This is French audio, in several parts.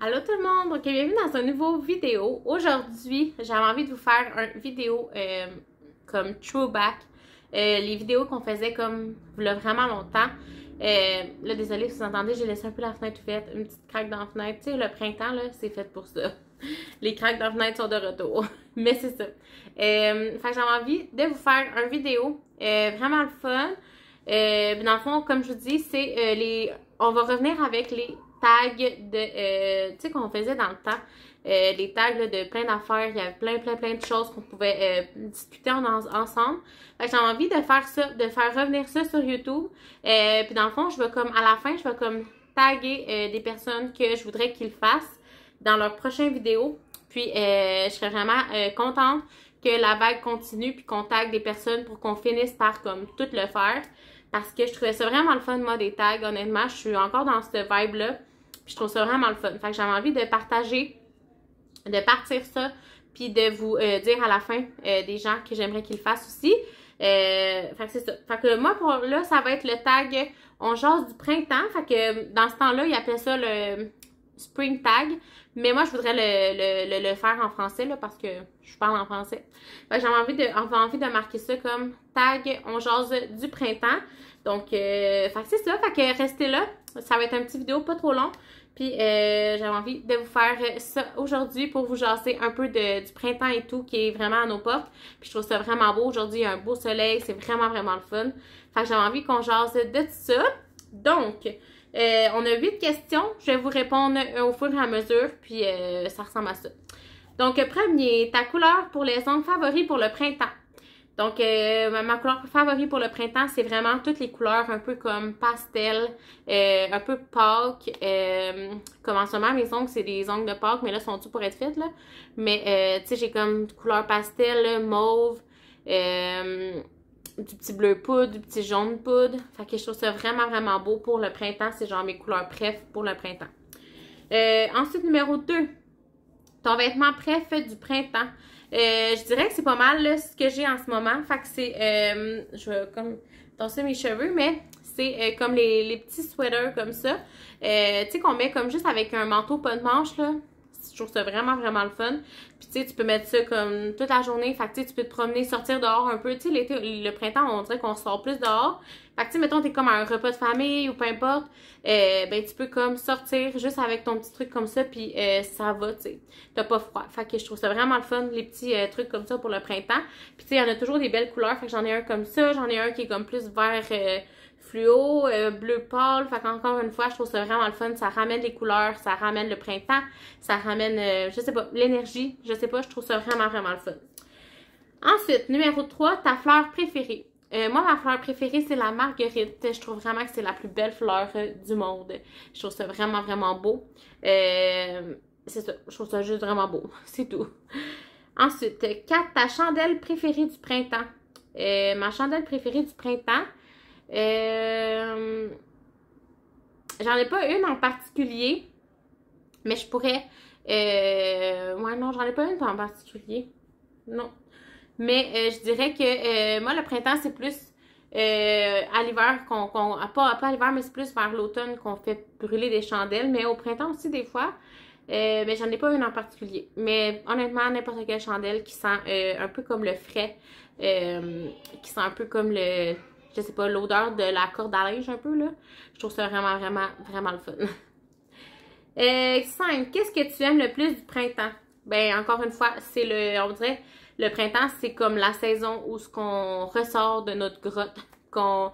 Allô tout le monde, ok, bienvenue dans une nouveau vidéo. Aujourd'hui, j'avais envie de vous faire une vidéo euh, comme throwback, euh, les vidéos qu'on faisait comme là vraiment longtemps. Euh, là, désolé si vous entendez, j'ai laissé un peu la fenêtre ouverte, une petite craque dans la fenêtre. Tu sais, le printemps, là, c'est fait pour ça. Les craques dans la fenêtre sont de retour. Mais c'est ça. Euh, fait que j'avais envie de vous faire une vidéo vraiment fun. dans le fond, comme je vous dis, c'est les. On va revenir avec les tags de, euh, tu sais, qu'on faisait dans le temps. les euh, tags de plein d'affaires, il y avait plein, plein, plein de choses qu'on pouvait euh, discuter ensemble. Fait j'ai envie de faire ça, de faire revenir ça sur YouTube. puis dans le fond, je vais comme, à la fin, je vais comme taguer des personnes que je voudrais qu'ils fassent dans leur prochaine vidéo. Puis je serais vraiment contente que la vague continue puis qu'on tague des personnes pour qu'on finisse par comme tout le faire parce que je trouvais ça vraiment le fun, moi, des tags. Honnêtement, je suis encore dans cette vibe-là je trouve ça vraiment le fun. Fait que j'avais envie de partager, de partir ça, puis de vous euh, dire à la fin euh, des gens que j'aimerais qu'ils fassent aussi. Euh, fait que c'est ça. Fait que moi, pour là, ça va être le tag On jase du printemps. Fait que dans ce temps-là, ils appelaient ça le Spring Tag. Mais moi, je voudrais le, faire en français, là, parce que je parle en français. Fait que j'avais envie de, envie de marquer ça comme tag On jase du printemps. Donc, fait que c'est ça. Fait que restez là. Ça va être un petit vidéo pas trop long. Puis euh, j'avais envie de vous faire ça aujourd'hui pour vous jaser un peu du printemps et tout qui est vraiment à nos portes. Puis je trouve ça vraiment beau. Aujourd'hui, il y a un beau soleil, c'est vraiment, vraiment le fun. Fait que j'avais envie qu'on jase de tout ça. Donc, euh, on a huit questions. Je vais vous répondre euh, au fur et à mesure, puis euh, ça ressemble à ça. Donc, premier, ta couleur pour les ongles favoris pour le printemps. Donc, euh, ma couleur favorite pour le printemps, c'est vraiment toutes les couleurs un peu comme pastel, euh, un peu Pâques. Euh, comme en ce moment, mes ongles, c'est des ongles de Pâques, mais là, sont tous pour être faits, là. Mais, euh, tu sais, j'ai comme couleur pastel, mauve, du petit bleu poudre, du petit jaune poudre. Fait que je trouve ça vraiment, vraiment beau pour le printemps. C'est genre mes couleurs préf pour le printemps. ensuite, numéro 2, ton vêtement préf du printemps. Euh, je dirais que c'est pas mal ce que j'ai en ce moment. Fait que c'est, euh, je vais comme danser mes cheveux, mais c'est euh, comme les, les, petits sweaters comme ça. tu sais qu'on met comme juste avec un manteau pas de manche là je trouve ça vraiment, vraiment le fun. Puis tu sais, tu peux mettre ça comme toute la journée. Fait que tu peux te promener, sortir dehors un peu. Tu sais, le printemps, on dirait qu'on sort plus dehors. Fait que tu sais, mettons, t'es comme à un repas de famille ou peu importe. Euh, ben, tu peux comme sortir juste avec ton petit truc comme ça. Puis euh, ça va, tu sais. T'as pas froid. Fait que je trouve ça vraiment le fun, les petits euh, trucs comme ça pour le printemps. Puis tu sais, il y en a toujours des belles couleurs. Fait que j'en ai un comme ça. J'en ai un qui est comme plus vert fluo, euh, bleu pâle. Fait qu'encore une fois, je trouve ça vraiment le fun. Ça ramène les couleurs, ça ramène le printemps, ça ramène, euh, je sais pas, l'énergie. Je sais pas, je trouve ça vraiment, vraiment le fun. Ensuite, numéro 3, ta fleur préférée. Euh, moi, ma fleur préférée, c'est la marguerite. Je trouve vraiment que c'est la plus belle fleur du monde. Je trouve ça vraiment, vraiment beau. c'est ça, je trouve ça juste vraiment beau. C'est tout. Ensuite, 4, ta chandelle préférée du printemps. ma chandelle préférée du printemps, euh, j'en ai pas une en particulier, mais je pourrais. Euh, ouais, non, j'en ai pas une en particulier. Non. Mais euh, je dirais que euh, moi, le printemps, c'est plus à l'hiver qu'on. pas, pas à l'hiver, mais c'est plus vers l'automne qu'on fait brûler des chandelles. Mais au printemps aussi, des fois. mais j'en ai pas une en particulier. Mais honnêtement, n'importe quelle chandelle qui sent un peu comme le frais, qui sent un peu comme le, je pas, l'odeur de la corde à linge un peu, là. Je trouve ça vraiment, vraiment, vraiment le fun. Euh, Qu'est-ce que tu aimes le plus du printemps? Ben, encore une fois, c'est le, on dirait, le printemps, c'est comme la saison où ce qu'on ressort de notre grotte, qu'on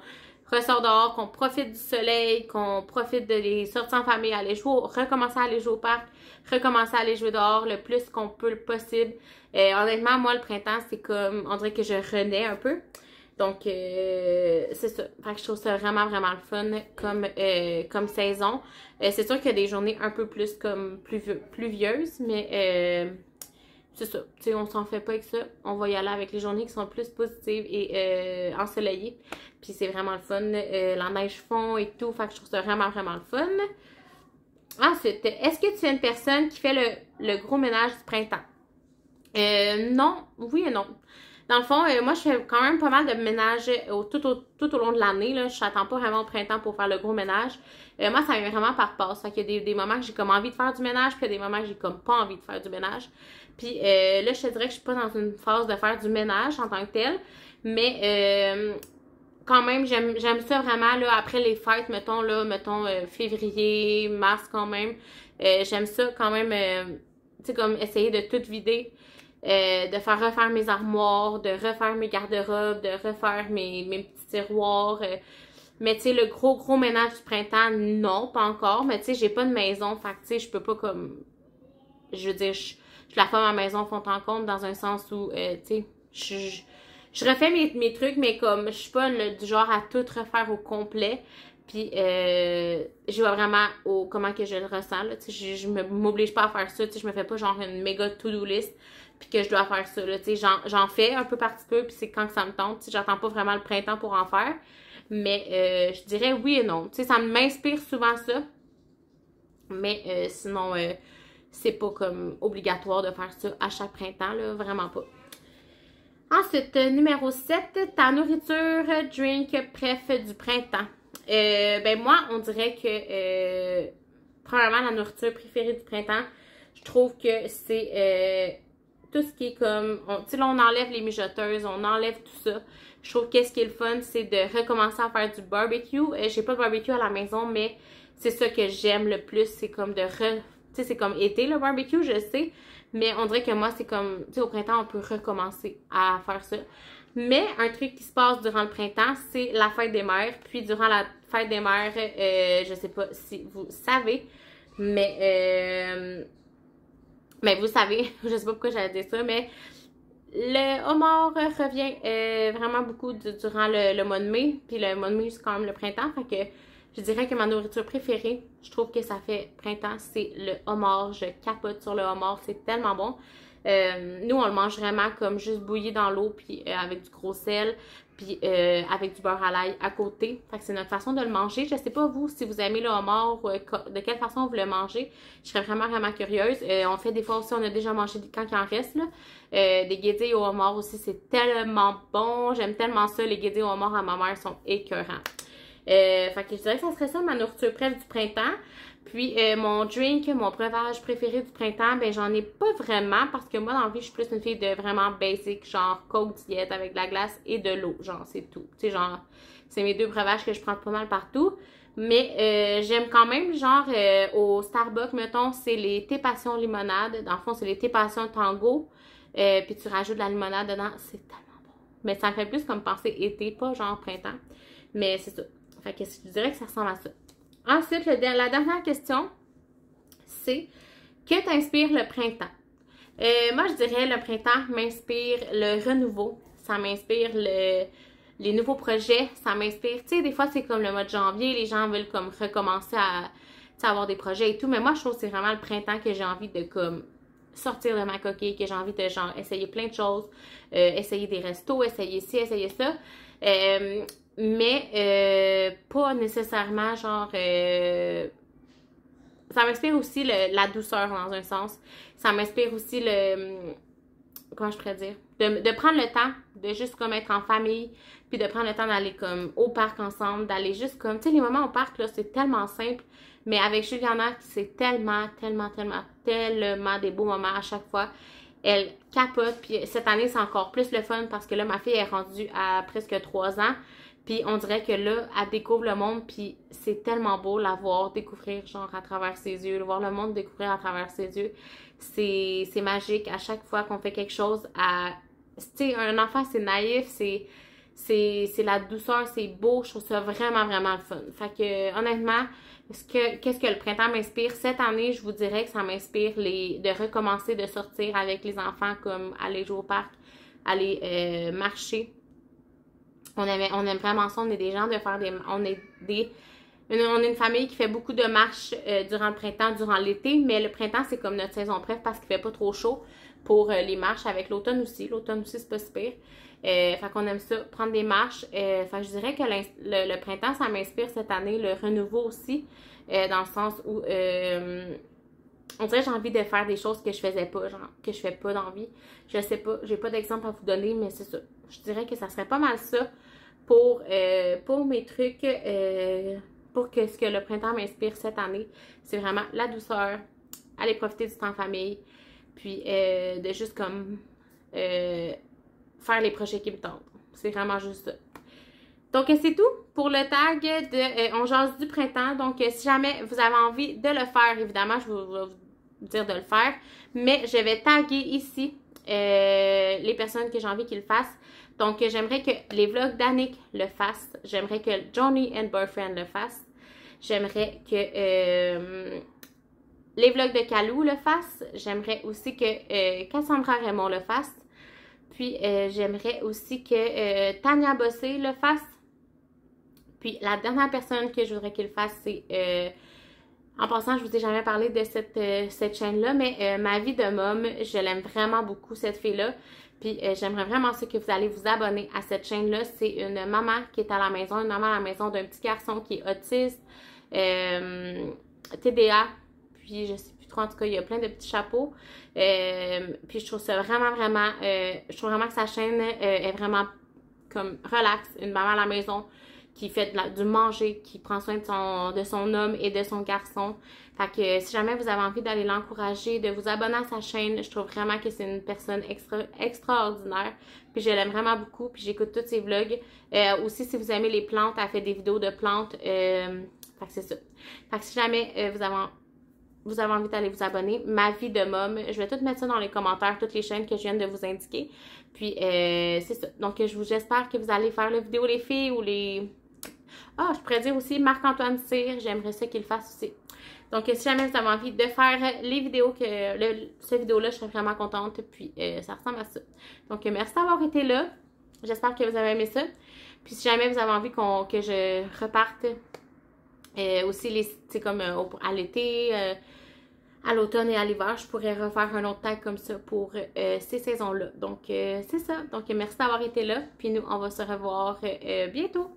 ressort dehors, qu'on profite du soleil, qu'on profite de les sorties en famille, aller jouer, recommencer à aller jouer au parc, recommencer à aller jouer dehors le plus qu'on peut le possible. Euh, honnêtement, moi, le printemps, c'est comme, on dirait que je renais un peu. Donc, euh, c'est ça. Fait que je trouve ça vraiment, vraiment le fun comme, euh, comme saison. Euh, c'est sûr qu'il y a des journées un peu plus comme pluvieuses, mais c'est ça. Tu sais, on s'en fait pas avec ça. On va y aller avec les journées qui sont plus positives et ensoleillées. Puis c'est vraiment le fun. la neige fond et tout. Fait je trouve ça vraiment, vraiment le fun. Ensuite, est-ce que tu es une personne qui fait le, le gros ménage du printemps? non, oui et non. Dans le fond, euh, moi, je fais quand même pas mal de ménage euh, tout, au, tout, au, long de l'année. Je n'attends pas vraiment au printemps pour faire le gros ménage. Euh, moi, ça vient vraiment par passe. Fait qu'il y a des, moments que j'ai comme envie de faire du ménage, puis il y a des moments que j'ai comme pas envie de faire du ménage. Puis là, je te dirais que je suis pas dans une phase de faire du ménage en tant que tel, mais quand même, j'aime ça vraiment, là, après les fêtes, mettons, là, mettons, février, mars quand même, j'aime ça quand même, tu sais, comme essayer de tout vider. Euh, de faire refaire mes armoires, de refaire mes garde-robes, de refaire mes, petits tiroirs. Euh. Mais tu sais, le gros, gros ménage du printemps, non, pas encore. Mais tu sais, j'ai pas de maison, fait tu sais, je peux pas comme... Je veux dire, je, la fais à ma maison font en compte dans un sens où, euh, tu sais, je, refais mes, trucs, mais comme je suis pas du genre à tout refaire au complet. Puis je vois vraiment au, comment que je le ressens. Je ne m'oblige pas à faire ça. Je me fais pas genre une méga to-do list puis que je dois faire ça. Là, j'en, fais un peu par peu, puis c'est quand que ça me tombe. J'attends pas vraiment le printemps pour en faire. Mais euh, je dirais oui et non. T'sais, ça m'inspire souvent ça. Mais euh, sinon, euh, c'est pas comme obligatoire de faire ça à chaque printemps, là, vraiment pas. Ensuite, euh, numéro 7, ta nourriture, drink, préf du printemps. ben moi, on dirait que premièrement, la nourriture préférée du printemps, je trouve que c'est tout ce qui est comme, tu sais, là, on enlève les mijoteuses, on enlève tout ça. Je trouve qu'est-ce qui est le fun, c'est de recommencer à faire du barbecue. Euh, j'ai pas de barbecue à la maison, mais c'est ça que j'aime le plus, c'est comme de re... Tu sais, c'est comme été le barbecue, je sais, mais on dirait que moi, c'est comme, tu sais, au printemps, on peut recommencer à faire ça. Mais un truc qui se passe durant le printemps, c'est la fête des mères. Puis durant la fête des mères, euh, je sais pas si vous savez, mais euh, mais ben, vous savez, je sais pas pourquoi j'ai dit ça, mais le homard revient euh, vraiment beaucoup durant le, mois de mai. Puis le mois de mai, c'est quand même le printemps. Fait que je dirais que ma nourriture préférée, je trouve que ça fait printemps, c'est le homard. Je capote sur le homard, c'est tellement bon. Euh, nous, on le mange vraiment comme juste bouilli dans l'eau puis euh, avec du gros sel puis euh, avec du beurre à l'ail à côté. Fait que c'est notre façon de le manger. Je sais pas vous si vous aimez le homard, euh, de quelle façon vous le mangez. Je serais vraiment vraiment curieuse. Euh, on fait des fois aussi, on a déjà mangé quand il en reste là, des guédés au homard aussi, c'est tellement bon. J'aime tellement ça, les guédés au homard à ma mère sont écœurants. fait que je dirais que ça serait ça ma nourriture prête du printemps. Puis euh, mon drink, mon breuvage préféré du printemps, ben j'en ai pas vraiment parce que moi dans la vie, je suis plus une fille de vraiment basic, genre coke diète avec de la glace et de l'eau, genre c'est tout. Tu sais genre c'est mes deux breuvages que je prends pas mal partout. Mais euh, j'aime quand même, genre, euh, au Starbucks, mettons, c'est les thé passion limonade. Dans le fond, c'est les thé passion tango. puis tu rajoutes de la limonade dedans. C'est tellement bon. Mais ça me fait plus comme penser été, pas genre printemps. Mais c'est ça. Fait que je dirais que ça ressemble à ça. Ensuite, la dernière question, c'est que t'inspire le printemps? Euh, moi, je dirais le printemps m'inspire le renouveau, ça m'inspire le, les nouveaux projets, ça m'inspire. Tu sais, des fois, c'est comme le mois de janvier, les gens veulent comme recommencer à avoir des projets et tout, mais moi, je trouve que c'est vraiment le printemps que j'ai envie de comme sortir de ma coquille, que j'ai envie de genre essayer plein de choses, euh, essayer des restos, essayer ci, essayer ça. Euh, mais euh, pas nécessairement genre euh, ça m'inspire aussi le, la douceur dans un sens. Ça m'inspire aussi le. Hum, comment je pourrais dire? De, de, prendre le temps de juste comme être en famille, puis de prendre le temps d'aller comme au parc ensemble, d'aller juste comme. Tu sais, les moments au parc, là, c'est tellement simple. Mais avec Juliana, c'est tellement, tellement, tellement, tellement des beaux moments à chaque fois. Elle capote, puis cette année, c'est encore plus le fun parce que là, ma fille est rendue à presque trois ans. Puis on dirait que là, elle découvre le monde, puis c'est tellement beau la voir découvrir, genre, à travers ses yeux, voir le monde découvrir à travers ses yeux. C'est magique. À chaque fois qu'on fait quelque chose, à... tu un enfant, c'est naïf, c'est c'est la douceur, c'est beau, je trouve ça vraiment, vraiment fun. Fait que, honnêtement, qu'est-ce que le printemps m'inspire? Cette année, je vous dirais que ça m'inspire les de recommencer de sortir avec les enfants, comme aller jouer au parc, aller euh, marcher, on aime, on aime vraiment ça. On est des gens de faire des. On est des. Une, on est une famille qui fait beaucoup de marches euh, durant le printemps, durant l'été, mais le printemps, c'est comme notre saison préf parce qu'il fait pas trop chaud pour euh, les marches avec l'automne aussi. L'automne aussi, c'est pas si pire. Euh, fait qu'on aime ça, prendre des marches. et fait je dirais que le printemps, ça m'inspire cette année, le renouveau aussi, dans le sens où on dirait que j'ai envie de faire des choses que je faisais pas, genre, que je fais pas d'envie. Je sais pas, j'ai pas d'exemple à vous donner, mais c'est ça. Je dirais que ça serait pas mal ça pour, euh, pour mes trucs, euh, pour que ce que le printemps m'inspire cette année, c'est vraiment la douceur, aller profiter du temps en famille, puis euh, de juste comme faire les projets qui me tentent. C'est vraiment juste ça. Donc, euh, c'est tout pour le tag de euh, Ongeance du printemps. Donc, euh, si jamais vous avez envie de le faire, évidemment, je vais vous dire de le faire. Mais je vais taguer ici les personnes que j'ai envie qu'ils le fassent. Donc, j'aimerais que les vlogs d'Annick le fassent. J'aimerais que Johnny and Boyfriend le fassent. J'aimerais que les vlogs de Calou le fassent. J'aimerais aussi que Cassandra Raymond le fasse. Puis, j'aimerais aussi que Tania Bossé le fasse. Puis la dernière personne que je voudrais qu'il fasse, c'est... Euh, en passant, je vous ai jamais parlé de cette, euh, chaîne-là, mais euh, ma vie de mom, je l'aime vraiment beaucoup, cette fille-là. Puis j'aimerais vraiment ce que vous allez vous abonner à cette chaîne-là. C'est une maman qui est à la maison, une maman à la maison d'un petit garçon qui est autiste, TDA, puis je sais plus trop, en tout cas, il y a plein de petits chapeaux. puis je trouve ça vraiment, vraiment, je trouve vraiment que sa chaîne est vraiment comme relax, une maman à la maison, qui fait du manger, qui prend soin de son, de son homme et de son garçon. Fait que si jamais vous avez envie d'aller l'encourager, de vous abonner à sa chaîne, je trouve vraiment que c'est une personne extra, extraordinaire. Puis je l'aime vraiment beaucoup, puis j'écoute tous ses vlogs. Euh, aussi, si vous aimez les plantes, elle fait des vidéos de plantes. Euh, fait que c'est ça. Fait que si jamais euh, vous avez vous avez envie d'aller vous abonner, ma vie de mom. Je vais tout mettre ça dans les commentaires, toutes les chaînes que je viens de vous indiquer. Puis, euh, c'est ça. Donc, je vous j'espère que vous allez faire la vidéo, les filles, ou les... Ah, je pourrais dire aussi Marc-Antoine Cyr, j'aimerais ça qu'il fasse aussi. Donc, si jamais vous avez envie de faire les vidéos, que cette vidéo-là, je serais vraiment contente. Puis, euh, ça ressemble à ça. Donc, merci d'avoir été là. J'espère que vous avez aimé ça. Puis, si jamais vous avez envie que je reparte euh, aussi, les, comme euh, à l'été, à l'automne et à l'hiver, je pourrais refaire un autre tag comme ça pour ces saisons-là. Donc, c'est ça. Donc, merci d'avoir été là. Puis, nous, on va se revoir bientôt.